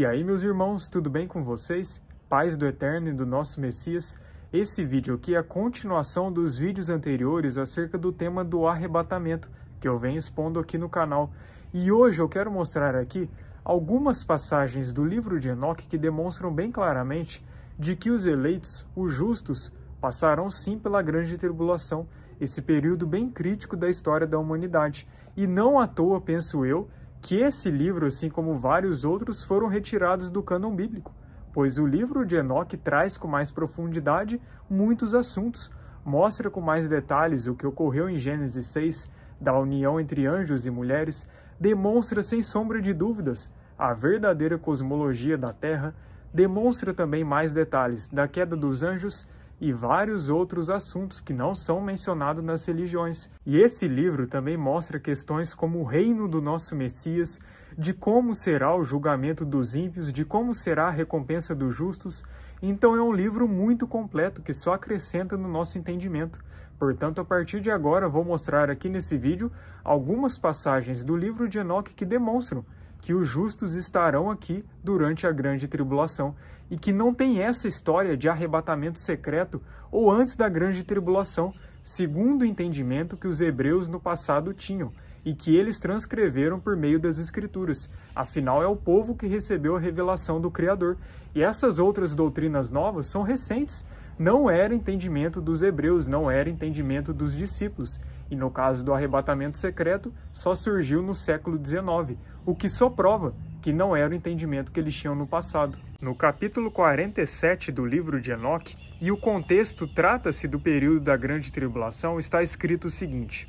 E aí, meus irmãos, tudo bem com vocês? Paz do Eterno e do nosso Messias. Esse vídeo aqui é a continuação dos vídeos anteriores acerca do tema do arrebatamento, que eu venho expondo aqui no canal. E hoje eu quero mostrar aqui algumas passagens do livro de Enoque que demonstram bem claramente de que os eleitos, os justos, passarão sim pela grande tribulação, esse período bem crítico da história da humanidade. E não à toa, penso eu, que esse livro, assim como vários outros, foram retirados do cânon bíblico, pois o livro de Enoque traz com mais profundidade muitos assuntos, mostra com mais detalhes o que ocorreu em Gênesis 6, da união entre anjos e mulheres, demonstra sem sombra de dúvidas a verdadeira cosmologia da Terra, demonstra também mais detalhes da queda dos anjos e vários outros assuntos que não são mencionados nas religiões. E esse livro também mostra questões como o reino do nosso Messias, de como será o julgamento dos ímpios, de como será a recompensa dos justos. Então é um livro muito completo que só acrescenta no nosso entendimento. Portanto, a partir de agora vou mostrar aqui nesse vídeo algumas passagens do livro de Enoque que demonstram que os justos estarão aqui durante a grande tribulação e que não tem essa história de arrebatamento secreto ou antes da grande tribulação, segundo o entendimento que os hebreus no passado tinham e que eles transcreveram por meio das Escrituras. Afinal, é o povo que recebeu a revelação do Criador. E essas outras doutrinas novas são recentes, não era entendimento dos hebreus, não era entendimento dos discípulos. E no caso do arrebatamento secreto, só surgiu no século XIX, o que só prova que não era o entendimento que eles tinham no passado. No capítulo 47 do livro de Enoque, e o contexto trata-se do período da Grande Tribulação, está escrito o seguinte: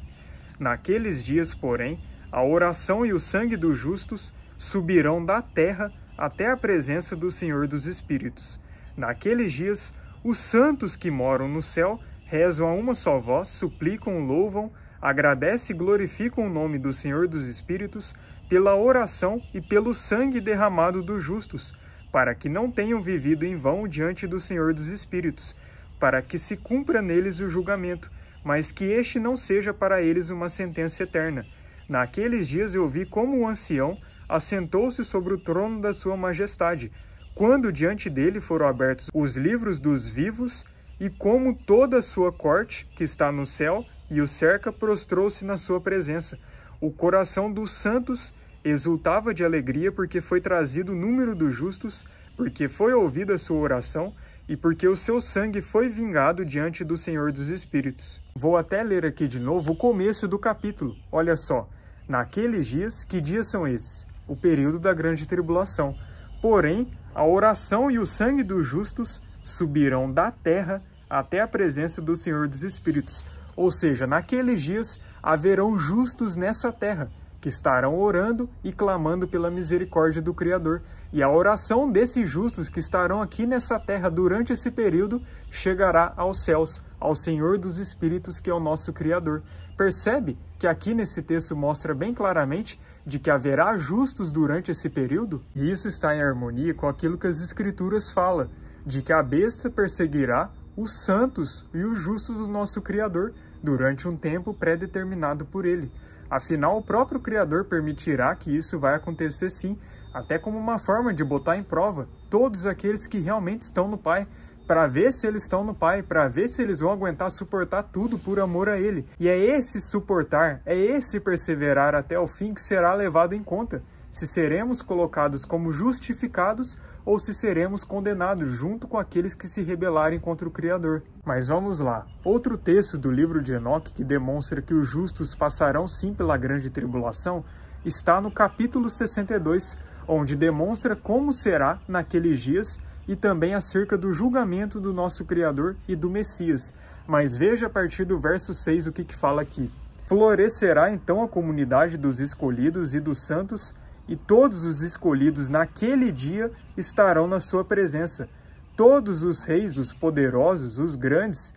Naqueles dias, porém, a oração e o sangue dos justos subirão da terra até a presença do Senhor dos Espíritos. Naqueles dias, os santos que moram no céu rezam a uma só voz, suplicam, louvam, agradece e glorifica o nome do Senhor dos Espíritos pela oração e pelo sangue derramado dos justos, para que não tenham vivido em vão diante do Senhor dos Espíritos, para que se cumpra neles o julgamento, mas que este não seja para eles uma sentença eterna. Naqueles dias eu vi como o ancião assentou-se sobre o trono da sua majestade, quando diante dele foram abertos os livros dos vivos, e como toda a sua corte, que está no céu, e o cerca prostrou-se na sua presença. O coração dos santos exultava de alegria porque foi trazido o número dos justos, porque foi ouvida a sua oração e porque o seu sangue foi vingado diante do Senhor dos Espíritos. Vou até ler aqui de novo o começo do capítulo. Olha só. Naqueles dias, que dias são esses? O período da grande tribulação. Porém, a oração e o sangue dos justos subirão da terra até a presença do Senhor dos Espíritos. Ou seja, naqueles dias haverão justos nessa terra, que estarão orando e clamando pela misericórdia do Criador. E a oração desses justos que estarão aqui nessa terra durante esse período chegará aos céus, ao Senhor dos Espíritos, que é o nosso Criador. Percebe que aqui nesse texto mostra bem claramente de que haverá justos durante esse período? E isso está em harmonia com aquilo que as Escrituras falam, de que a besta perseguirá os santos e os justos do nosso Criador durante um tempo pré-determinado por ele. Afinal, o próprio Criador permitirá que isso vai acontecer sim, até como uma forma de botar em prova todos aqueles que realmente estão no Pai, para ver se eles estão no Pai, para ver se eles vão aguentar suportar tudo por amor a Ele. E é esse suportar, é esse perseverar até o fim que será levado em conta, se seremos colocados como justificados ou se seremos condenados junto com aqueles que se rebelarem contra o Criador. Mas vamos lá. Outro texto do livro de Enoque que demonstra que os justos passarão sim pela grande tribulação está no capítulo 62, onde demonstra como será naqueles dias e também acerca do julgamento do nosso Criador e do Messias. Mas veja a partir do verso 6 o que, que fala aqui. Florescerá então a comunidade dos escolhidos e dos santos, e todos os escolhidos naquele dia estarão na sua presença. Todos os reis, os poderosos, os grandes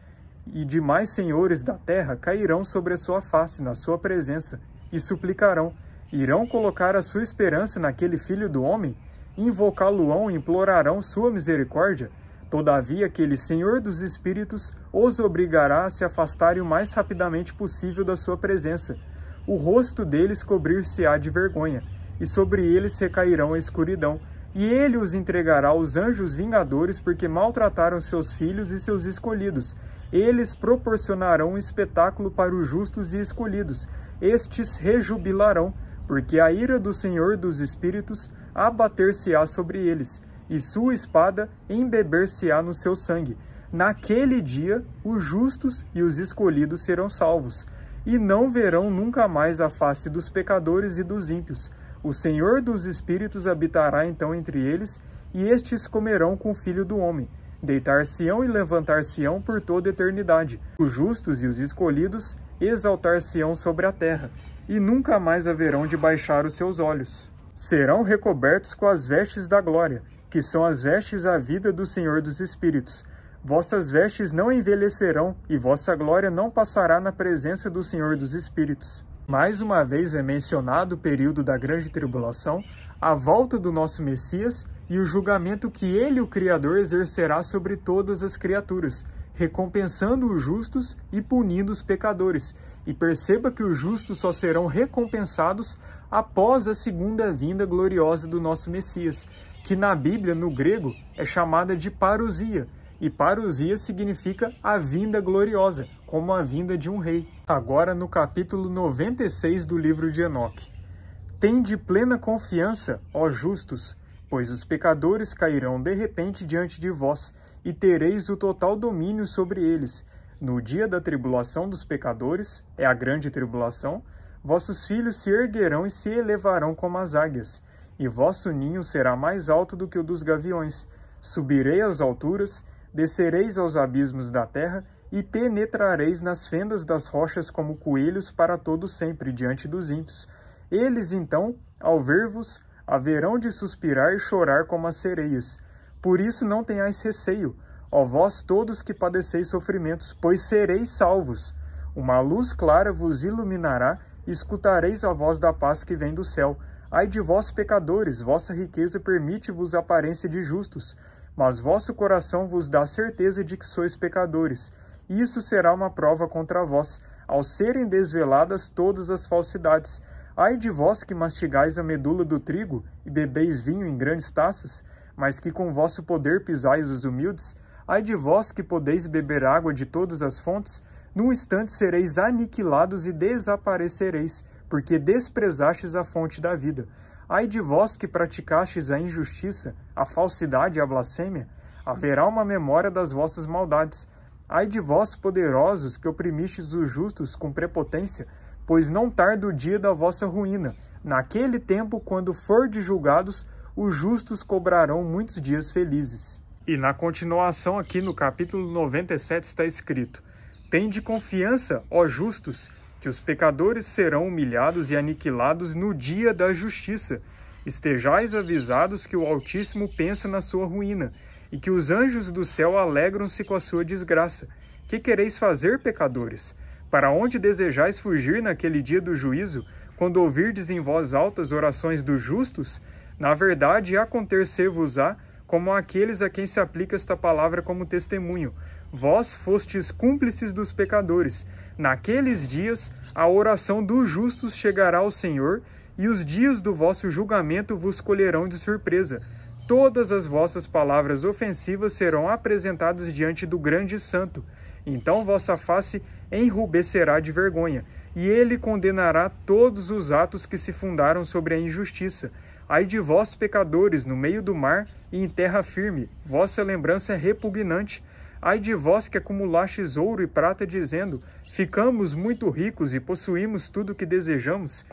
e demais senhores da terra cairão sobre a sua face na sua presença e suplicarão. Irão colocar a sua esperança naquele filho do homem, invocá-lo-ão e implorarão sua misericórdia. Todavia, aquele Senhor dos Espíritos os obrigará a se afastarem o mais rapidamente possível da sua presença. O rosto deles cobrir-se-á de vergonha e sobre eles recairão a escuridão. E ele os entregará aos anjos vingadores, porque maltrataram seus filhos e seus escolhidos. Eles proporcionarão um espetáculo para os justos e escolhidos. Estes rejubilarão, porque a ira do Senhor dos Espíritos abater-se-á sobre eles, e sua espada embeber-se-á no seu sangue. Naquele dia, os justos e os escolhidos serão salvos, e não verão nunca mais a face dos pecadores e dos ímpios o Senhor dos Espíritos habitará então entre eles, e estes comerão com o Filho do Homem. Deitar-se-ão e levantar-se-ão por toda eternidade. Os justos e os escolhidos exaltar-se-ão sobre a terra, e nunca mais haverão de baixar os seus olhos. Serão recobertos com as vestes da glória, que são as vestes à vida do Senhor dos Espíritos. Vossas vestes não envelhecerão, e vossa glória não passará na presença do Senhor dos Espíritos. Mais uma vez é mencionado o período da grande tribulação, a volta do nosso Messias e o julgamento que ele, o Criador, exercerá sobre todas as criaturas, recompensando os justos e punindo os pecadores. E perceba que os justos só serão recompensados após a segunda vinda gloriosa do nosso Messias, que na Bíblia, no grego, é chamada de parousia. E parousia significa a vinda gloriosa, como a vinda de um rei agora no capítulo 96 do livro de Enoque. Tende plena confiança, ó justos, pois os pecadores cairão de repente diante de vós, e tereis o total domínio sobre eles. No dia da tribulação dos pecadores, é a grande tribulação, vossos filhos se erguerão e se elevarão como as águias, e vosso ninho será mais alto do que o dos gaviões. Subirei às alturas, descereis aos abismos da terra, e penetrareis nas fendas das rochas como coelhos para todo sempre diante dos ímpios. Eles, então, ao ver-vos, haverão de suspirar e chorar como as sereias. Por isso não tenhais receio, ó vós todos que padeceis sofrimentos, pois sereis salvos. Uma luz clara vos iluminará, e escutareis a voz da paz que vem do céu. Ai de vós, pecadores, vossa riqueza permite-vos a aparência de justos, mas vosso coração vos dá certeza de que sois pecadores isso será uma prova contra vós, ao serem desveladas todas as falsidades. Ai de vós que mastigais a medula do trigo e bebeis vinho em grandes taças, mas que com vosso poder pisais os humildes, ai de vós que podeis beber água de todas as fontes, num instante sereis aniquilados e desaparecereis, porque desprezastes a fonte da vida. Ai de vós que praticastes a injustiça, a falsidade e a blasfêmia, haverá uma memória das vossas maldades, Ai de vós, poderosos, que oprimistes os justos com prepotência, pois não tarda o dia da vossa ruína. Naquele tempo, quando fordes julgados, os justos cobrarão muitos dias felizes. E na continuação, aqui no capítulo 97, está escrito: Tende confiança, ó justos, que os pecadores serão humilhados e aniquilados no dia da justiça. Estejais avisados que o Altíssimo pensa na sua ruína e que os anjos do céu alegram-se com a sua desgraça. Que quereis fazer, pecadores? Para onde desejais fugir naquele dia do juízo, quando ouvirdes em voz altas orações dos justos? Na verdade, acontecer-vos-á como aqueles a quem se aplica esta palavra como testemunho. Vós fostes cúmplices dos pecadores. Naqueles dias, a oração dos justos chegará ao Senhor, e os dias do vosso julgamento vos colherão de surpresa todas as vossas palavras ofensivas serão apresentadas diante do grande santo. Então vossa face enrubescerá de vergonha, e ele condenará todos os atos que se fundaram sobre a injustiça. Ai de vós, pecadores, no meio do mar e em terra firme, vossa lembrança é repugnante. Ai de vós que acumulastes ouro e prata, dizendo: Ficamos muito ricos e possuímos tudo o que desejamos.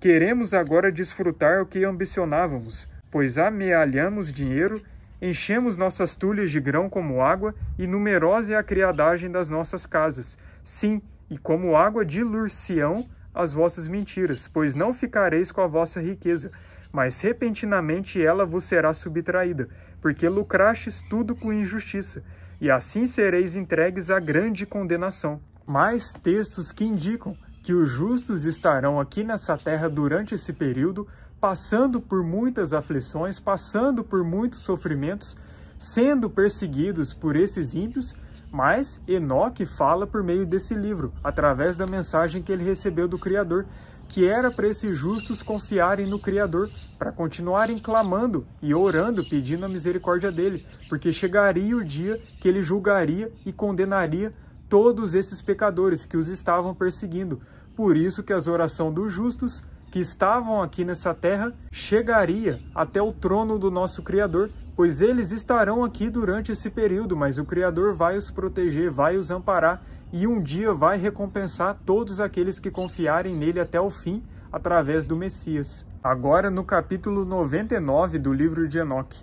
Queremos agora desfrutar o que ambicionávamos pois amealhamos dinheiro, enchemos nossas tulhas de grão como água, e numerosa é a criadagem das nossas casas. Sim, e como água dilurcião as vossas mentiras, pois não ficareis com a vossa riqueza, mas repentinamente ela vos será subtraída, porque lucrastes tudo com injustiça, e assim sereis entregues à grande condenação. Mais textos que indicam que os justos estarão aqui nessa terra durante esse período passando por muitas aflições, passando por muitos sofrimentos, sendo perseguidos por esses ímpios, mas Enoque fala por meio desse livro, através da mensagem que ele recebeu do Criador, que era para esses justos confiarem no Criador, para continuarem clamando e orando, pedindo a misericórdia dele, porque chegaria o dia que ele julgaria e condenaria todos esses pecadores que os estavam perseguindo. Por isso que as orações dos justos que estavam aqui nessa terra chegaria até o trono do nosso Criador, pois eles estarão aqui durante esse período, mas o Criador vai os proteger, vai os amparar e um dia vai recompensar todos aqueles que confiarem nele até o fim através do Messias. Agora no capítulo 99 do livro de Enoque,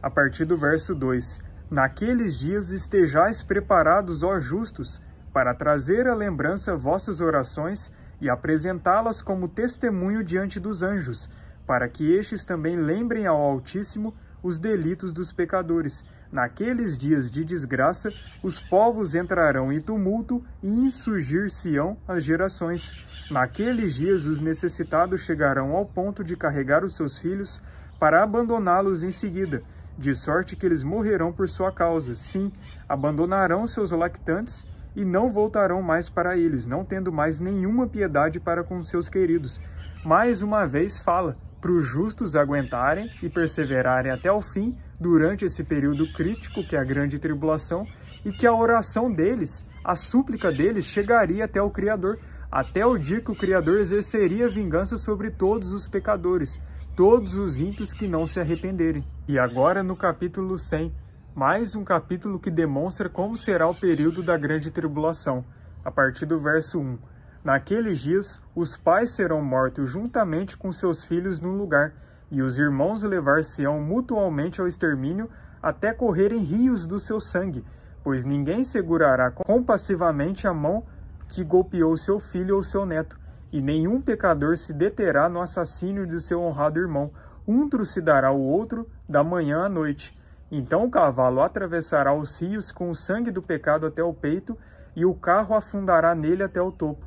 a partir do verso 2: Naqueles dias estejais preparados, ó justos, para trazer à lembrança vossas orações e apresentá-las como testemunho diante dos anjos, para que estes também lembrem ao Altíssimo os delitos dos pecadores. Naqueles dias de desgraça, os povos entrarão em tumulto e insurgir-se-ão as gerações. Naqueles dias, os necessitados chegarão ao ponto de carregar os seus filhos para abandoná-los em seguida, de sorte que eles morrerão por sua causa. Sim, abandonarão seus lactantes e não voltarão mais para eles, não tendo mais nenhuma piedade para com seus queridos. Mais uma vez fala para os justos aguentarem e perseverarem até o fim durante esse período crítico que é a grande tribulação e que a oração deles, a súplica deles chegaria até o Criador, até o dia que o Criador exerceria vingança sobre todos os pecadores, todos os ímpios que não se arrependerem. E agora no capítulo 100, mais um capítulo que demonstra como será o período da grande tribulação, a partir do verso 1. Naqueles dias, os pais serão mortos juntamente com seus filhos num lugar, e os irmãos levar-se-ão mutualmente ao extermínio até correrem rios do seu sangue, pois ninguém segurará compassivamente a mão que golpeou seu filho ou seu neto, e nenhum pecador se deterá no assassínio de seu honrado irmão. Um trucidará o outro da manhã à noite então o cavalo atravessará os rios com o sangue do pecado até o peito, e o carro afundará nele até o topo.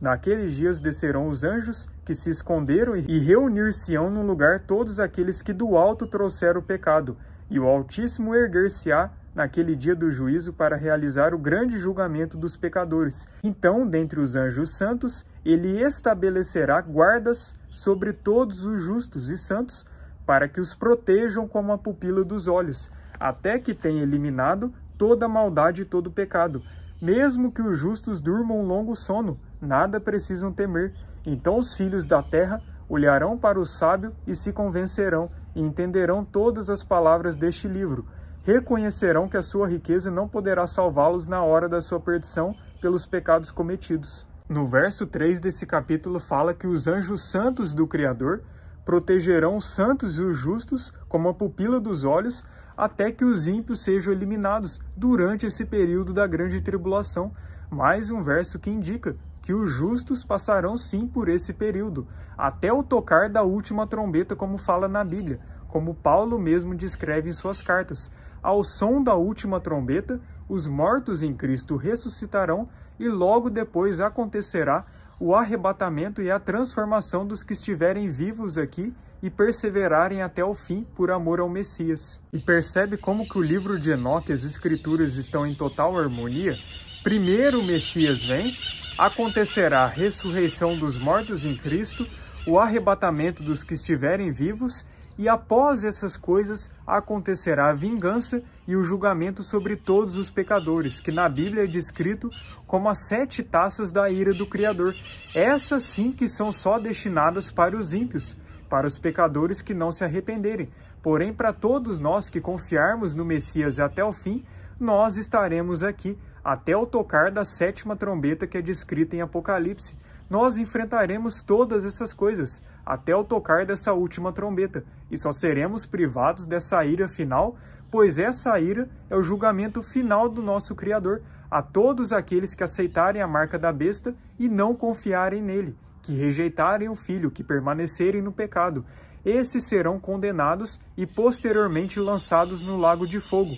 Naqueles dias descerão os anjos que se esconderam e reunir-se-ão num lugar todos aqueles que do alto trouxeram o pecado, e o Altíssimo erguer-se-á naquele dia do juízo para realizar o grande julgamento dos pecadores. Então, dentre os anjos santos, ele estabelecerá guardas sobre todos os justos e santos para que os protejam como a pupila dos olhos, até que tenha eliminado toda maldade e todo pecado. Mesmo que os justos durmam um longo sono, nada precisam temer. Então os filhos da terra olharão para o sábio e se convencerão, e entenderão todas as palavras deste livro. Reconhecerão que a sua riqueza não poderá salvá-los na hora da sua perdição pelos pecados cometidos. No verso 3 desse capítulo fala que os anjos santos do Criador protegerão os santos e os justos como a pupila dos olhos, até que os ímpios sejam eliminados durante esse período da grande tribulação. Mais um verso que indica que os justos passarão sim por esse período, até o tocar da última trombeta, como fala na Bíblia, como Paulo mesmo descreve em suas cartas. Ao som da última trombeta, os mortos em Cristo ressuscitarão e logo depois acontecerá o arrebatamento e a transformação dos que estiverem vivos aqui e perseverarem até o fim por amor ao Messias. E percebe como que o livro de Enoque e as escrituras estão em total harmonia? Primeiro o Messias vem, acontecerá a ressurreição dos mortos em Cristo, o arrebatamento dos que estiverem vivos e após essas coisas acontecerá a vingança e o julgamento sobre todos os pecadores, que na Bíblia é descrito como as sete taças da ira do Criador. Essas sim que são só destinadas para os ímpios, para os pecadores que não se arrependerem. Porém, para todos nós que confiarmos no Messias até o fim, nós estaremos aqui até o tocar da sétima trombeta que é descrita em Apocalipse nós enfrentaremos todas essas coisas, até o tocar dessa última trombeta, e só seremos privados dessa ira final, pois essa ira é o julgamento final do nosso Criador a todos aqueles que aceitarem a marca da besta e não confiarem nele, que rejeitarem o Filho, que permanecerem no pecado. Esses serão condenados e posteriormente lançados no lago de fogo,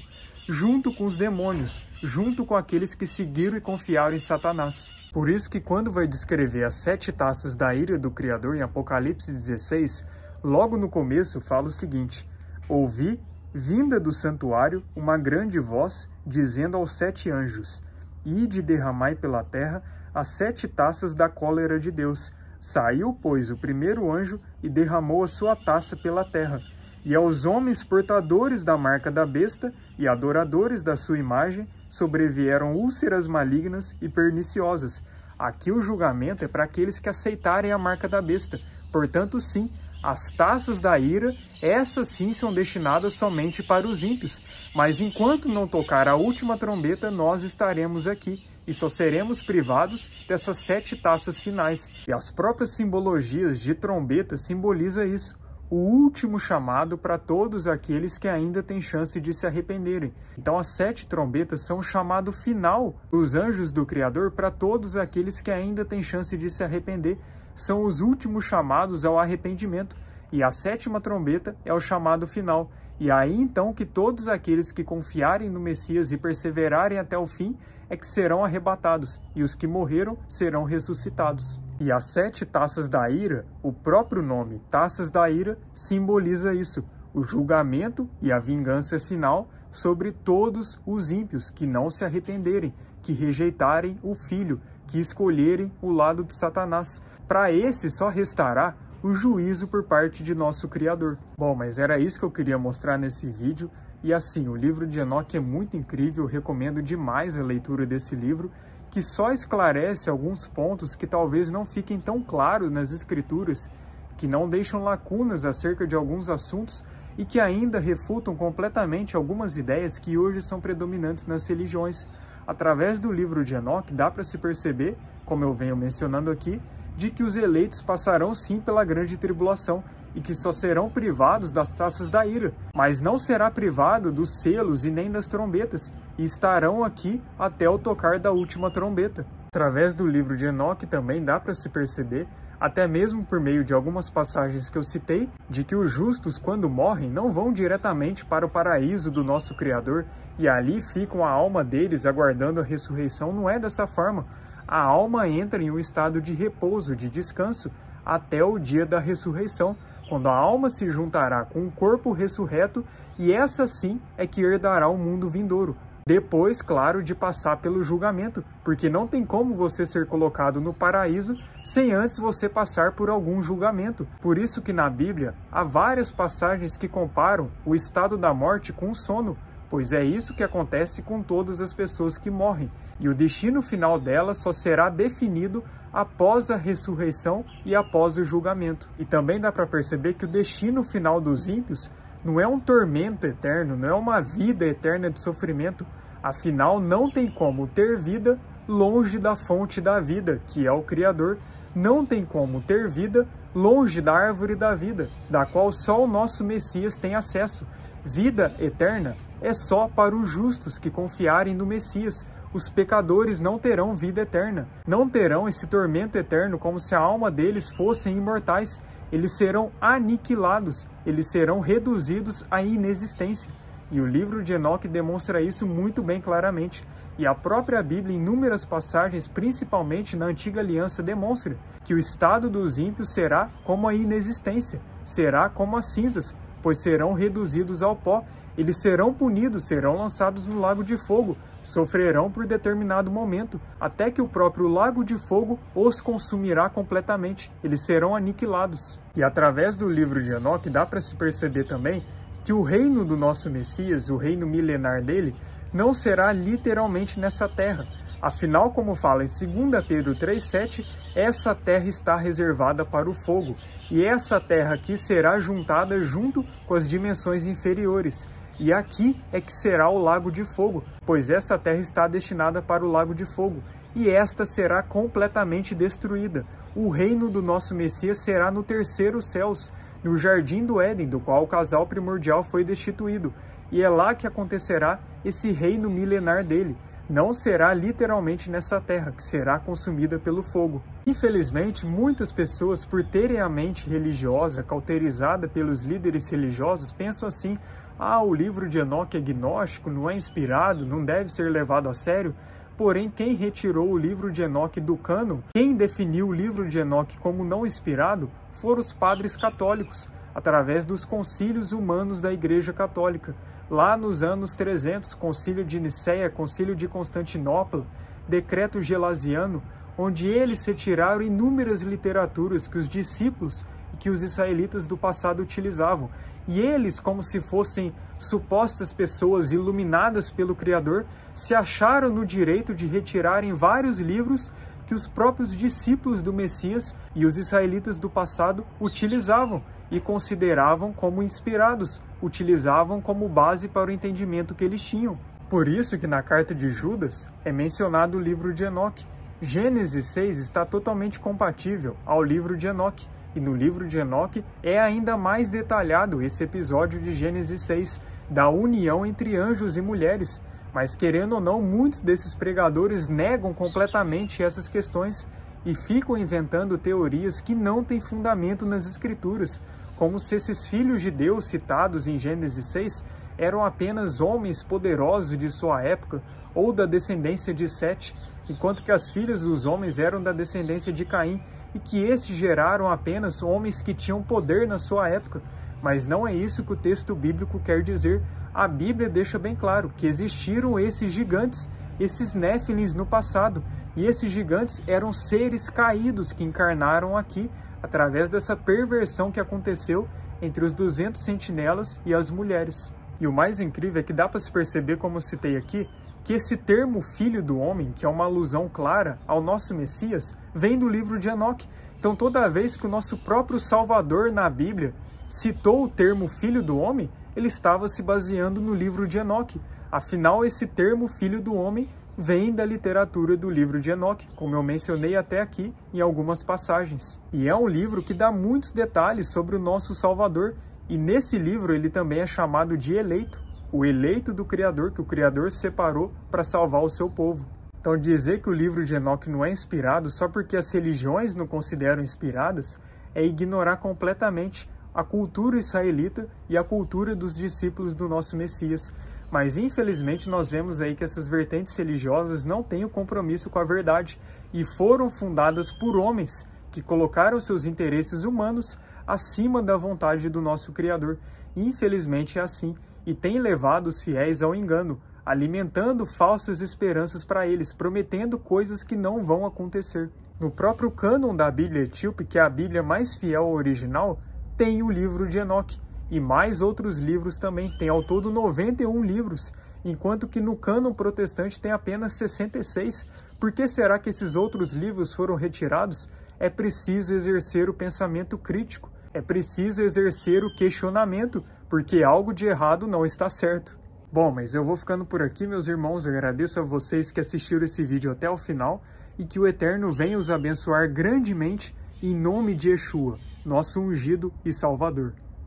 junto com os demônios, junto com aqueles que seguiram e confiaram em Satanás. Por isso que quando vai descrever as sete taças da ira do Criador em Apocalipse 16, logo no começo fala o seguinte, Ouvi, vinda do santuário, uma grande voz, dizendo aos sete anjos, Ide derramai pela terra as sete taças da cólera de Deus. Saiu, pois, o primeiro anjo e derramou a sua taça pela terra, e aos homens portadores da marca da besta e adoradores da sua imagem sobrevieram úlceras malignas e perniciosas. Aqui o julgamento é para aqueles que aceitarem a marca da besta. Portanto, sim, as taças da ira, essas sim são destinadas somente para os ímpios. Mas enquanto não tocar a última trombeta, nós estaremos aqui e só seremos privados dessas sete taças finais. E as próprias simbologias de trombeta simboliza isso o último chamado para todos aqueles que ainda têm chance de se arrependerem. Então, as sete trombetas são o chamado final dos anjos do Criador para todos aqueles que ainda têm chance de se arrepender. São os últimos chamados ao arrependimento. E a sétima trombeta é o chamado final. E é aí então que todos aqueles que confiarem no Messias e perseverarem até o fim é que serão arrebatados, e os que morreram serão ressuscitados. E as sete taças da ira, o próprio nome Taças da Ira simboliza isso, o julgamento e a vingança final sobre todos os ímpios que não se arrependerem, que rejeitarem o filho, que escolherem o lado de Satanás. Para esse só restará o juízo por parte de nosso Criador. Bom, mas era isso que eu queria mostrar nesse vídeo. E assim, o livro de Enoque é muito incrível, eu recomendo demais a leitura desse livro que só esclarece alguns pontos que talvez não fiquem tão claros nas escrituras, que não deixam lacunas acerca de alguns assuntos e que ainda refutam completamente algumas ideias que hoje são predominantes nas religiões. Através do livro de Enoch dá para se perceber, como eu venho mencionando aqui, de que os eleitos passarão sim pela grande tribulação, e que só serão privados das taças da ira, mas não será privado dos selos e nem das trombetas, e estarão aqui até o tocar da última trombeta. Através do livro de Enoque também dá para se perceber, até mesmo por meio de algumas passagens que eu citei, de que os justos, quando morrem, não vão diretamente para o paraíso do nosso Criador e ali ficam a alma deles aguardando a ressurreição. Não é dessa forma. A alma entra em um estado de repouso, de descanso, até o dia da ressurreição quando a alma se juntará com o corpo ressurreto, e essa sim é que herdará o mundo vindouro. Depois, claro, de passar pelo julgamento, porque não tem como você ser colocado no paraíso sem antes você passar por algum julgamento. Por isso que na Bíblia há várias passagens que comparam o estado da morte com o sono, pois é isso que acontece com todas as pessoas que morrem, e o destino final delas só será definido após a ressurreição e após o julgamento. E também dá para perceber que o destino final dos ímpios não é um tormento eterno, não é uma vida eterna de sofrimento. Afinal, não tem como ter vida longe da fonte da vida, que é o Criador. Não tem como ter vida longe da árvore da vida, da qual só o nosso Messias tem acesso. Vida eterna é só para os justos que confiarem no Messias. Os pecadores não terão vida eterna, não terão esse tormento eterno como se a alma deles fossem imortais. Eles serão aniquilados, eles serão reduzidos à inexistência. E o livro de Enoque demonstra isso muito bem claramente. E a própria Bíblia, em inúmeras passagens, principalmente na Antiga Aliança, demonstra que o estado dos ímpios será como a inexistência, será como as cinzas, pois serão reduzidos ao pó eles serão punidos, serão lançados no Lago de Fogo, sofrerão por determinado momento, até que o próprio Lago de Fogo os consumirá completamente. Eles serão aniquilados. E através do livro de Enoque dá para se perceber também que o reino do nosso Messias, o reino milenar dele, não será literalmente nessa terra. Afinal, como fala em 2 Pedro 3,7, essa terra está reservada para o fogo, e é essa terra aqui será juntada junto com as dimensões inferiores. E aqui é que será o Lago de Fogo, pois essa terra está destinada para o Lago de Fogo, e esta será completamente destruída. O reino do nosso Messias será no terceiro céus, no jardim do Éden, do qual o casal primordial foi destituído. E é lá que acontecerá esse reino milenar dele. Não será literalmente nessa terra, que será consumida pelo fogo. Infelizmente, muitas pessoas, por terem a mente religiosa cauterizada pelos líderes religiosos, pensam assim: ah, o livro de Enoque é gnóstico, não é inspirado, não deve ser levado a sério. Porém, quem retirou o livro de Enoque do cano, quem definiu o livro de Enoque como não inspirado, foram os padres católicos, através dos concílios humanos da Igreja Católica. Lá nos anos 300, concílio de Nicéia, concílio de Constantinopla, decreto gelasiano, onde eles retiraram inúmeras literaturas que os discípulos e que os israelitas do passado utilizavam e eles, como se fossem supostas pessoas iluminadas pelo Criador, se acharam no direito de retirarem vários livros que os próprios discípulos do Messias e os israelitas do passado utilizavam e consideravam como inspirados, utilizavam como base para o entendimento que eles tinham. Por isso que na carta de Judas é mencionado o livro de Enoque. Gênesis 6 está totalmente compatível ao livro de Enoque e no livro de Enoque é ainda mais detalhado esse episódio de Gênesis 6, da união entre anjos e mulheres. Mas querendo ou não, muitos desses pregadores negam completamente essas questões e ficam inventando teorias que não têm fundamento nas Escrituras, como se esses filhos de Deus citados em Gênesis 6 eram apenas homens poderosos de sua época ou da descendência de Sete, enquanto que as filhas dos homens eram da descendência de Caim, e que estes geraram apenas homens que tinham poder na sua época. Mas não é isso que o texto bíblico quer dizer. A Bíblia deixa bem claro que existiram esses gigantes, esses néfilins no passado, e esses gigantes eram seres caídos que encarnaram aqui através dessa perversão que aconteceu entre os 200 sentinelas e as mulheres. E o mais incrível é que dá para se perceber, como eu citei aqui, que esse termo filho do homem, que é uma alusão clara ao nosso Messias, vem do livro de Enoque. Então, toda vez que o nosso próprio Salvador na Bíblia citou o termo filho do homem, ele estava se baseando no livro de Enoque. Afinal, esse termo filho do homem vem da literatura do livro de Enoque, como eu mencionei até aqui em algumas passagens. E é um livro que dá muitos detalhes sobre o nosso Salvador e nesse livro ele também é chamado de eleito, o eleito do Criador, que o Criador separou para salvar o seu povo. Então dizer que o livro de Enoch não é inspirado só porque as religiões não consideram inspiradas é ignorar completamente a cultura israelita e a cultura dos discípulos do nosso Messias. Mas infelizmente nós vemos aí que essas vertentes religiosas não têm o compromisso com a verdade e foram fundadas por homens que colocaram seus interesses humanos acima da vontade do nosso Criador. Infelizmente é assim, e tem levado os fiéis ao engano, alimentando falsas esperanças para eles, prometendo coisas que não vão acontecer. No próprio cânon da Bíblia etíope, que é a Bíblia mais fiel ao original, tem o livro de Enoque e mais outros livros também. Tem ao todo 91 livros, enquanto que no cânon protestante tem apenas 66. Por que será que esses outros livros foram retirados? é preciso exercer o pensamento crítico, é preciso exercer o questionamento, porque algo de errado não está certo. Bom, mas eu vou ficando por aqui, meus irmãos. Eu agradeço a vocês que assistiram esse vídeo até o final e que o Eterno venha os abençoar grandemente em nome de Yeshua, nosso ungido e Salvador.